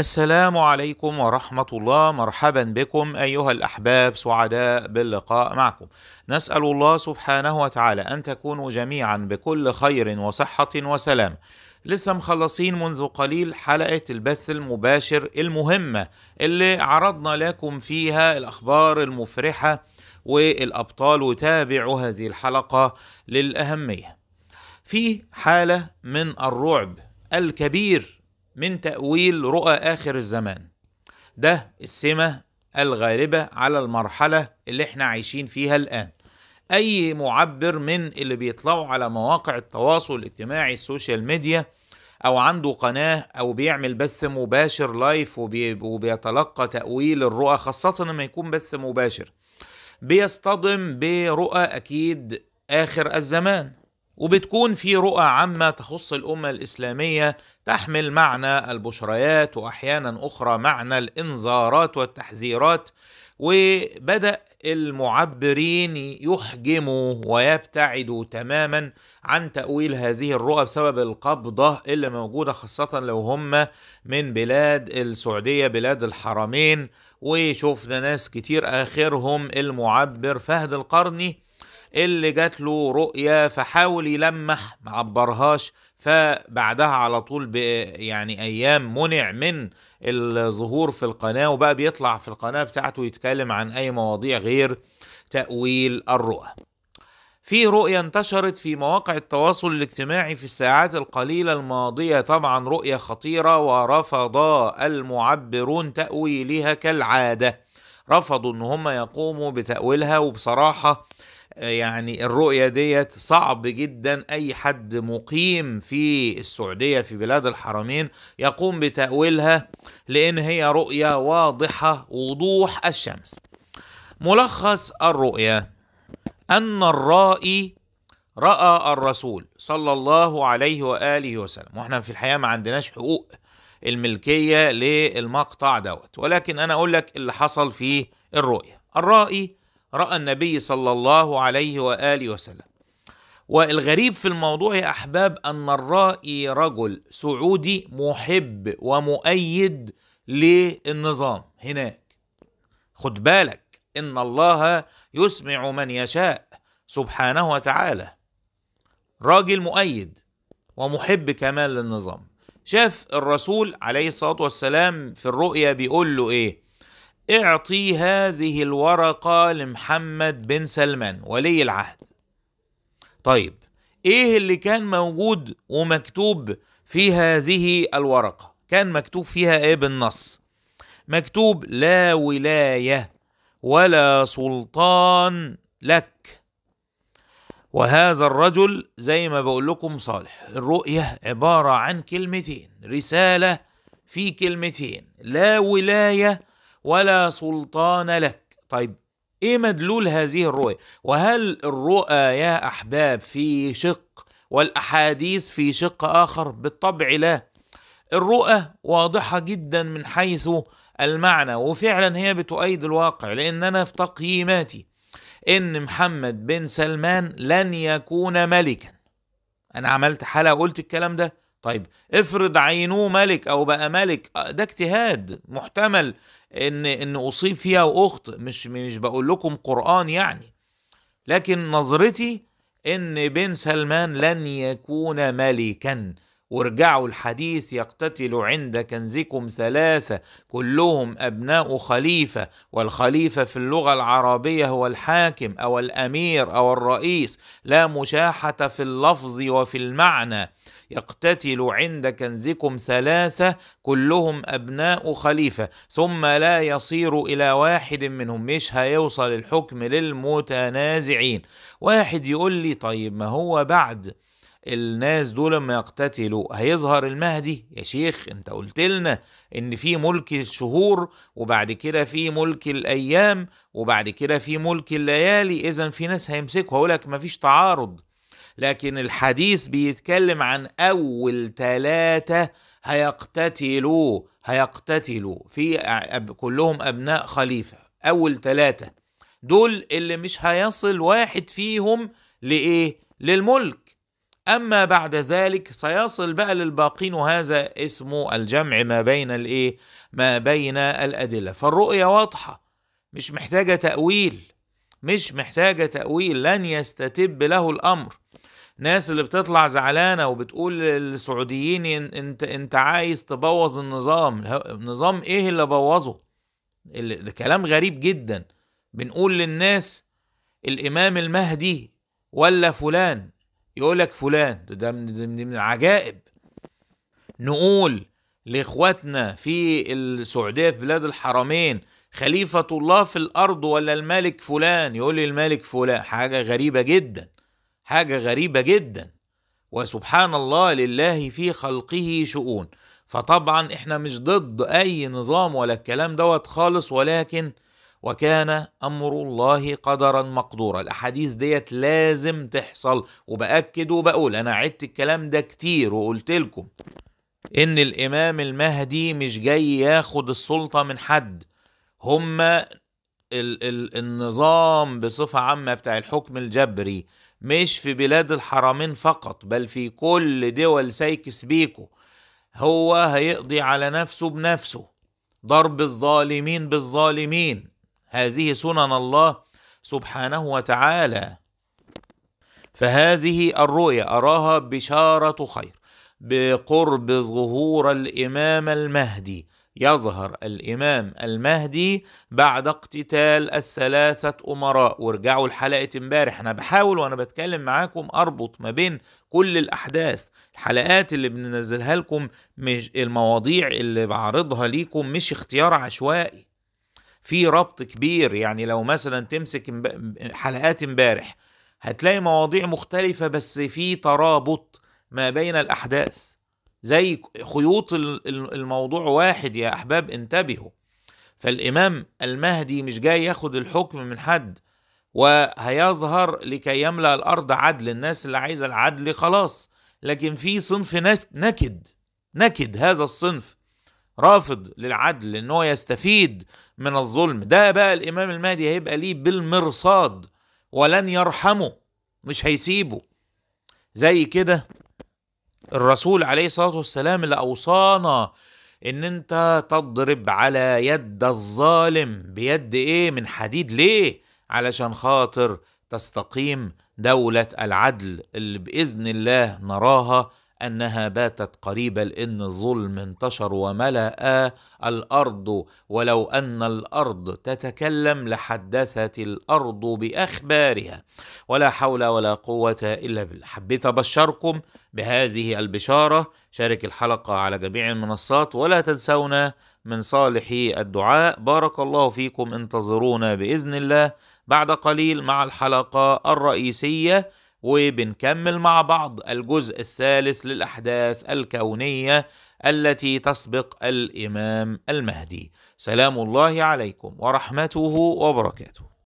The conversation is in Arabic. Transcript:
السلام عليكم ورحمة الله مرحبا بكم أيها الأحباب سعداء باللقاء معكم نسأل الله سبحانه وتعالى أن تكونوا جميعا بكل خير وصحة وسلام لسه مخلصين منذ قليل حلقة البث المباشر المهمة اللي عرضنا لكم فيها الأخبار المفرحة والأبطال وتابعوا هذه الحلقة للأهمية في حالة من الرعب الكبير من تأويل رؤى آخر الزمان ده السمة الغالبة على المرحلة اللي احنا عايشين فيها الآن أي معبر من اللي بيطلعوا على مواقع التواصل الاجتماعي السوشيال ميديا أو عنده قناة أو بيعمل بث مباشر لايف وبي... وبيتلقى تأويل الرؤى خاصة لما يكون بث مباشر بيصطدم برؤى أكيد آخر الزمان وبتكون في رؤى عامة تخص الأمة الإسلامية تحمل معنى البشريات وأحيانا أخرى معنى الإنذارات والتحذيرات وبدأ المعبرين يحجموا ويبتعدوا تماما عن تأويل هذه الرؤى بسبب القبضة اللي موجودة خاصة لو هم من بلاد السعودية بلاد الحرمين وشوفنا ناس كتير آخرهم المعبر فهد القرني اللي جات له رؤية فحاول يلمح ما عبرهاش فبعدها على طول يعني ايام منع من الظهور في القناه وبقى بيطلع في القناه بتاعته يتكلم عن اي مواضيع غير تاويل الرؤى في رؤية انتشرت في مواقع التواصل الاجتماعي في الساعات القليلة الماضية طبعا رؤية خطيرة ورفض المعبرون تأويلها كالعادة رفضوا ان هم يقوموا بتأويلها وبصراحة يعني الرؤية ديت صعب جدا أي حد مقيم في السعودية في بلاد الحرمين يقوم بتأويلها لأن هي رؤية واضحة وضوح الشمس ملخص الرؤية أن الرائي رأى الرسول صلى الله عليه وآله وسلم وإحنا في الحقيقة ما عندناش حقوق الملكية للمقطع دوت ولكن أنا أقول لك اللي حصل في الرؤية الرائي راى النبي صلى الله عليه واله وسلم والغريب في الموضوع يا احباب ان الرائي رجل سعودي محب ومؤيد للنظام هناك خد بالك ان الله يسمع من يشاء سبحانه وتعالى راجل مؤيد ومحب كمان للنظام شاف الرسول عليه الصلاه والسلام في الرؤيا بيقول له ايه اعطي هذه الورقة لمحمد بن سلمان ولي العهد طيب ايه اللي كان موجود ومكتوب في هذه الورقة كان مكتوب فيها ايه بالنص مكتوب لا ولاية ولا سلطان لك وهذا الرجل زي ما بقول لكم صالح الرؤية عبارة عن كلمتين رسالة في كلمتين لا ولاية ولا سلطان لك طيب ايه مدلول هذه الرؤيا وهل الرؤى يا احباب في شق والاحاديث في شق اخر بالطبع لا الرؤى واضحه جدا من حيث المعنى وفعلا هي بتؤيد الواقع لان انا في تقييماتي ان محمد بن سلمان لن يكون ملكا انا عملت حلقه قلت الكلام ده طيب افرض عينوه ملك او بقى ملك آه، ده اجتهاد محتمل ان ان اصيب فيها واخت مش مش بقول لكم قران يعني لكن نظرتي ان بن سلمان لن يكون ملكا وارجعوا الحديث يقتتل عند كنزكم ثلاثة كلهم أبناء خليفة والخليفة في اللغة العربية هو الحاكم أو الأمير أو الرئيس لا مشاحة في اللفظ وفي المعنى يقتتل عند كنزكم ثلاثة كلهم أبناء خليفة ثم لا يصير إلى واحد منهم مش هيوصل الحكم للمتنازعين واحد يقول لي طيب ما هو بعد الناس دول لما يقتتلوا هيظهر المهدي يا شيخ انت قلت لنا ان في ملك الشهور وبعد كده في ملك الايام وبعد كده في ملك الليالي اذا في ناس هيمسكوا هقول لك مفيش تعارض لكن الحديث بيتكلم عن اول ثلاثه هيقتتلوا هيقتتلوا في كلهم ابناء خليفه اول ثلاثه دول اللي مش هيصل واحد فيهم لايه للملك أما بعد ذلك سيصل بقى للباقين وهذا اسمه الجمع ما بين الإيه؟ ما بين الأدلة فالرؤية واضحة مش محتاجة تأويل مش محتاجة تأويل لن يستتب له الأمر ناس اللي بتطلع زعلانة وبتقول للسعوديين انت انت عايز تبوظ النظام نظام ايه اللي بوظه ده كلام غريب جدا بنقول للناس الامام المهدي ولا فلان يقول لك فلان ده, من, من, من العجائب نقول لاخواتنا في السعوديه في بلاد الحرمين خليفه الله في الارض ولا الملك فلان يقول لي الملك فلان حاجه غريبه جدا حاجه غريبه جدا وسبحان الله لله في خلقه شؤون فطبعا احنا مش ضد اي نظام ولا الكلام دوت خالص ولكن وكان امر الله قدرا مقدورا الاحاديث ديت لازم تحصل وباكد وبقول انا عدت الكلام ده كتير وقلت لكم ان الامام المهدي مش جاي ياخد السلطه من حد هما ال ال النظام بصفه عامه بتاع الحكم الجبري مش في بلاد الحرمين فقط بل في كل دول سايكس بيكو هو هيقضي على نفسه بنفسه ضرب الظالمين بالظالمين هذه سنن الله سبحانه وتعالى فهذه الرؤيا اراها بشاره خير بقرب ظهور الامام المهدي يظهر الامام المهدي بعد اقتتال الثلاثه امراء وارجعوا لحلقه امبارح انا بحاول وانا بتكلم معاكم اربط ما بين كل الاحداث الحلقات اللي بننزلها لكم مش المواضيع اللي بعرضها ليكم مش اختيار عشوائي في ربط كبير يعني لو مثلا تمسك حلقات امبارح هتلاقي مواضيع مختلفة بس في ترابط ما بين الأحداث زي خيوط الموضوع واحد يا أحباب انتبهوا فالإمام المهدي مش جاي ياخد الحكم من حد وهيظهر لكي يملأ الأرض عدل الناس اللي عايزة العدل خلاص لكن في صنف نكد نكد هذا الصنف رافض للعدل ان هو يستفيد من الظلم ده بقى الامام المهدي هيبقى ليه بالمرصاد ولن يرحمه مش هيسيبه زي كده الرسول عليه الصلاه والسلام اللي اوصانا ان انت تضرب على يد الظالم بيد ايه من حديد ليه علشان خاطر تستقيم دوله العدل اللي باذن الله نراها انها باتت قريبة لان الظلم انتشر وملا الارض ولو ان الارض تتكلم لحدثت الارض باخبارها ولا حول ولا قوه الا بالله حبيت ابشركم بهذه البشاره شارك الحلقه على جميع المنصات ولا تنسونا من صالح الدعاء بارك الله فيكم انتظرونا باذن الله بعد قليل مع الحلقه الرئيسيه وبنكمل مع بعض الجزء الثالث للأحداث الكونية التي تسبق الإمام المهدي سلام الله عليكم ورحمته وبركاته